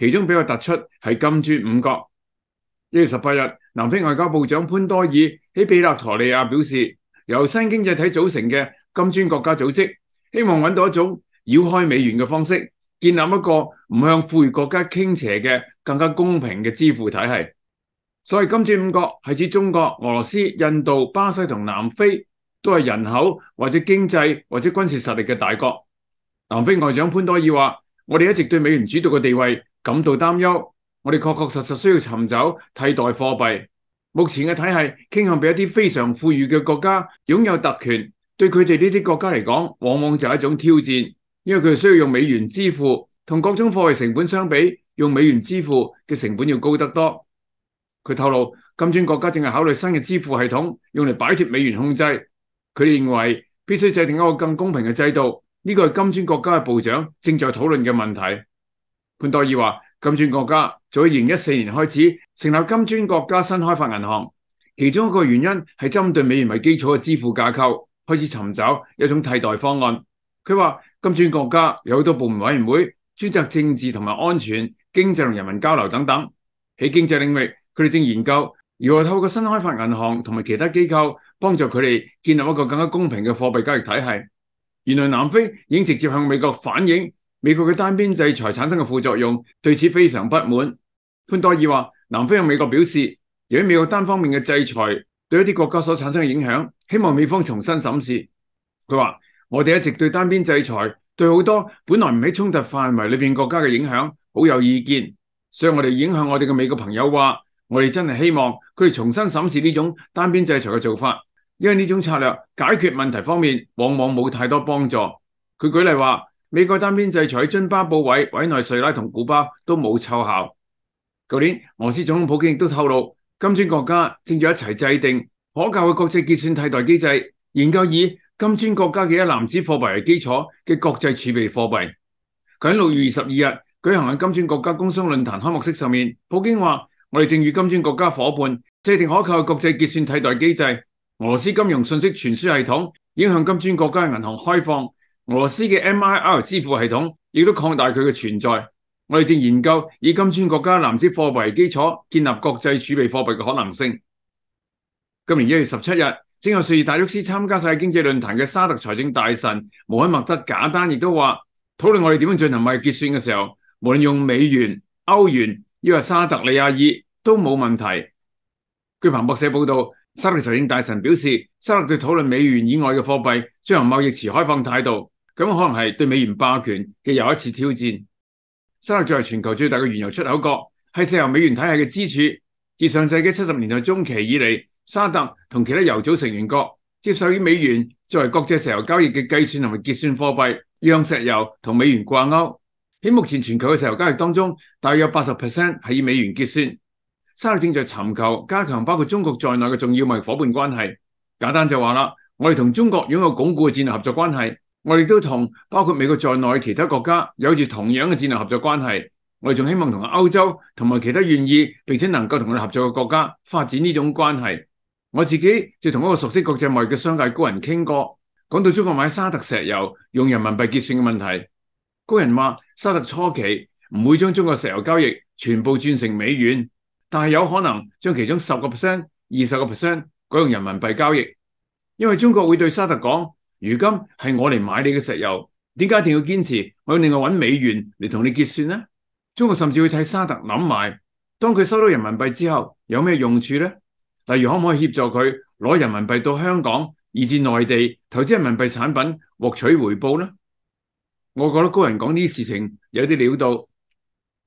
其中比較突出係金磚五國。一月十八日，南非外交部長潘多爾喺比勒陀利亞表示，由新經濟體組成嘅金磚國家組織，希望揾到一種繞開美元嘅方式，建立一個唔向富裕國家傾斜嘅更加公平嘅支付體系。所謂金磚五國係指中國、俄羅斯、印度、巴西同南非，都係人口或者經濟或者軍事實力嘅大國。南非外長潘多爾話：，我哋一直對美元主導嘅地位。感到担忧，我哋确确实实需要寻找替代货币。目前嘅体系倾向俾一啲非常富裕嘅国家拥有特权，对佢哋呢啲国家嚟讲，往往就系一种挑战，因为佢哋需要用美元支付，同各种货币成本相比，用美元支付嘅成本要高得多。佢透露，金砖国家正系考虑新嘅支付系统，用嚟摆脱美元控制。佢哋认为必须制定一个更公平嘅制度，呢个系金砖国家嘅部长正在讨论嘅问题。潘多尔話：金磚國家早二零一四年開始成立金磚國家新開發銀行，其中一個原因係針對美元為基礎嘅支付架構，開始尋找一種替代方案。佢話金磚國家有好多部門委員會，專責政治同埋安全、經濟同人民交流等等。喺經濟領域，佢哋正研究如何透過新開發銀行同埋其他機構，幫助佢哋建立一個更加公平嘅貨幣交易體系。原來南非已經直接向美國反映。美国嘅单边制裁产生嘅副作用，对此非常不满。潘多尔话：南非向美国表示，如果美国单方面嘅制裁对一啲国家所产生嘅影响，希望美方重新审视。佢话：我哋一直对单边制裁对好多本来唔喺冲突范围里边国家嘅影响好有意见，所以我哋影响我哋嘅美国朋友话，我哋真系希望佢哋重新审视呢种单边制裁嘅做法，因为呢种策略解决问题方面往往冇太多帮助。佢举例话。美国单边制裁津巴布韦、委内瑞拉同古巴都冇凑效。旧年，俄罗斯总统普京亦都透露，金砖国家正在一齐制定可靠嘅国际结算替代机制，研究以金砖国家嘅一篮子货币为基础嘅国际储备货币。佢喺六月二十二日举行嘅金砖国家工商论坛开幕式上面，普京话：我哋正与金砖国家伙伴制定可靠嘅国际结算替代机制。俄罗斯金融信息传输系统已经向金砖国家银行开放。俄斯嘅 MIR 支付系統亦都擴大佢嘅存在，我哋正研究以金砖國家藍色貨幣基礎建立國際儲備貨幣嘅可能性。今年一月十七日，正有瑞士大律師參加世界經濟論壇嘅沙特財政大臣穆罕默德·賈丹亦都話，討論我哋點樣進行貿易结算嘅時候，無論用美元、歐元，要係沙特利亞爾都冇問題。據彭博社報道，沙特財政大臣表示，沙特對討論美元以外嘅貨幣將貿易持開放態度。咁可能系对美元霸权嘅又一次挑战。沙特作为全球最大嘅原油出口国，系石油美元体系嘅支柱。自上世纪七十年代中期以嚟，沙特同其他油组成员国接受以美元作为国际石油交易嘅计算同埋结算货币，让石油同美元挂钩。喺目前全球嘅石油交易当中，大约八十 percent 系以美元结算。沙特正在寻求加强包括中国在内嘅重要易伙伴关系。简单就话啦，我哋同中国拥有巩固嘅战略合作关系。我哋都同包括美国在内其他国家有住同样嘅战略合作关系，我哋仲希望同欧洲同埋其他愿意并且能够同我哋合作嘅国家发展呢种关系。我自己就同一个熟悉国际贸易嘅商界高人倾过，讲到中国买沙特石油用人民币结算嘅问题，高人话沙特初期唔会将中国石油交易全部转成美元，但系有可能将其中十个 percent、二十个 percent 改用人民币交易，因为中国会对沙特讲。如今係我嚟買你嘅石油，點解一定要堅持我要另外揾美元嚟同你結算呢？中國甚至會替沙特諗埋，當佢收到人民幣之後有咩用處呢？例如可唔可以協助佢攞人民幣到香港，以至內地投資人民幣產品獲取回報呢？我覺得高人講呢啲事情有啲料到。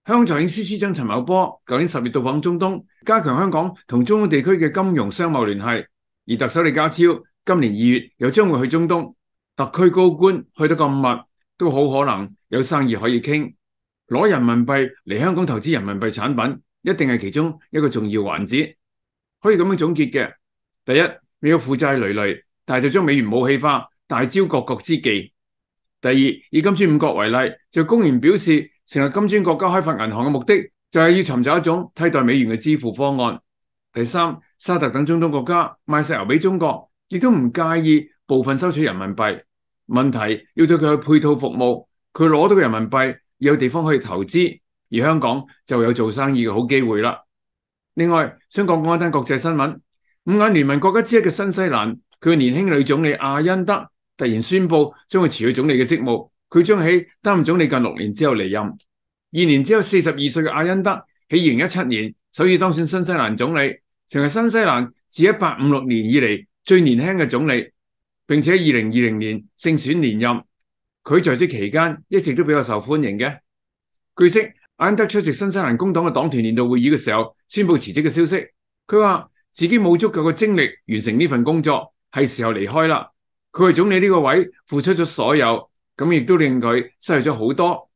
香港財政司司長陳茂波旧年十月到訪中東，加強香港同中东地區嘅金融商貿聯繫，而特首李家超。今年二月又将会去中东，特区高官去得咁密，都好可能有生意可以倾。攞人民币嚟香港投资人民币产品，一定系其中一个重要环节。可以咁样总结嘅：第一，美国负债累累，但系就将美元武器化，大招各国之技；第二，以金砖五国为例，就公然表示成立金砖国家开发银行嘅目的，就系要寻找一种替代美元嘅支付方案；第三，沙特等中东国家卖石油俾中国。亦都唔介意部分收取人民币。問題，要對佢去配套服務，佢攞到嘅人民幣有地方可以投資，而香港就有做生意嘅好機會啦。另外，想講講一單國際新聞，五眼聯盟國家之一嘅新西蘭，佢嘅年輕女總理阿恩德突然宣布將佢辭去總理嘅職務，佢將喺擔任總理近六年之後離任。二年之後，四十二歲嘅阿恩德喺二零一七年首次當選新西蘭總理，成為新西蘭自一八五六年以嚟。最年輕嘅總理，並且二零二零年勝選連任，佢在职期間一直都比較受歡迎嘅。據悉，安德出席新西蘭工黨嘅黨團年度會議嘅時候，宣布辭職嘅消息。佢話自己冇足夠嘅精力完成呢份工作，係時候離開啦。佢為總理呢個位付出咗所有，咁亦都令佢失去咗好多。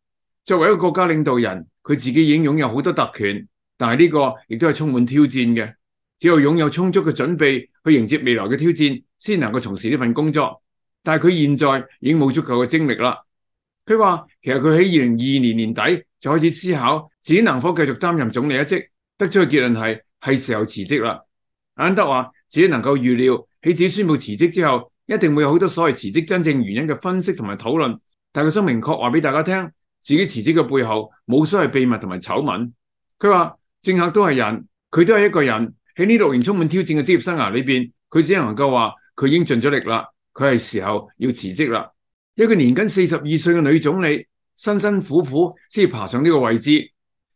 作為一個國家領導人，佢自己已經擁有好多特權，但係呢個亦都係充滿挑戰嘅。只有拥有充足嘅准备去迎接未来嘅挑战，先能够从事呢份工作。但系佢现在已经冇足够嘅精力啦。佢话其实佢喺二零二二年年底就开始思考，自己能否继续担任总理一职，得出嘅结论系系时候辞职啦。安德话自己能够预料喺自己宣布辞职之后，一定会有好多所谓辞职真正原因嘅分析同埋讨论。但佢想明确话俾大家听，自己辞职嘅背后冇所谓秘密同埋丑闻。佢话政客都系人，佢都系一个人。喺呢六年充滿挑戰嘅職業生涯裏边，佢只能夠話佢已經盡咗力啦，佢係時候要辭職啦。一個年仅四十二歲嘅女總理，辛辛苦苦先爬上呢個位置，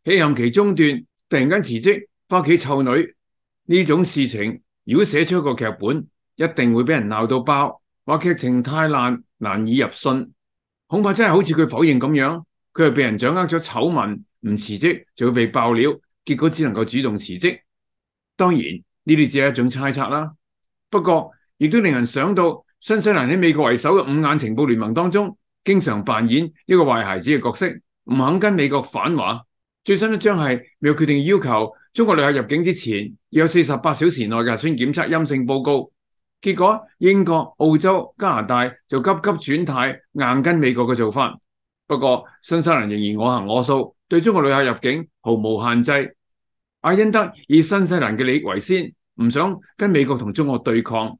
喺任期中段突然間辭職，翻屋企凑女呢種事情，如果寫出一個劇本，一定會俾人鬧到爆，話劇情太爛，難以入信。恐怕真係好似佢否認咁樣，佢係被人掌握咗醜聞，唔辭職就會被爆料，結果只能夠主動辭職。当然呢啲只系一种猜测啦，不过亦都令人想到新西兰喺美国为首嘅五眼情报联盟当中，经常扮演一个坏孩子嘅角色，唔肯跟美国反话。最新一张系有决定要求中国旅客入境之前要有四十八小时内嘅核酸检测阴性报告，结果英国、澳洲、加拿大就急急转态，硬跟美国嘅做法。不过新西兰仍然我行我素，对中国旅客入境毫无限制。阿恩德以新西兰嘅利益为先，唔想跟美国同中国对抗。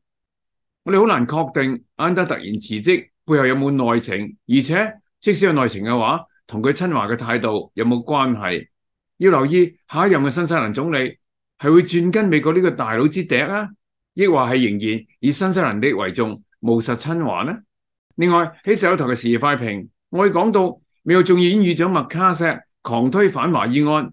我哋好难确定安德突然辞职背后有冇内情，而且即使有内情嘅话，同佢亲华嘅态度有冇关系？要留意下一任嘅新西兰总理系会转跟美国呢个大佬之敌啊，亦或系仍然以新西兰利益为重，务实亲华呢？另外喺手台嘅时事快评，我哋讲到美国众议院议长麦卡锡狂推反华议案。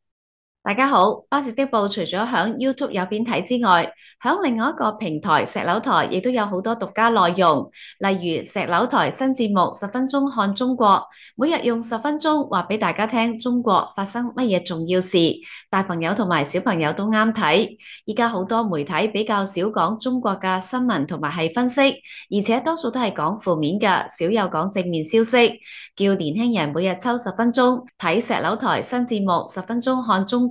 大家好，巴士的报除咗响 YouTube 有片睇之外，响另外一个平台石楼台亦都有好多独家内容，例如石楼台新节目十分钟看中国，每日用十分钟话俾大家听中国发生乜嘢重要事，大朋友同埋小朋友都啱睇。而家好多媒体比较少讲中国嘅新闻同埋系分析，而且多数都系讲负面嘅，少有讲正面消息。叫年轻人每日抽十分钟睇石楼台新节目十分钟看中。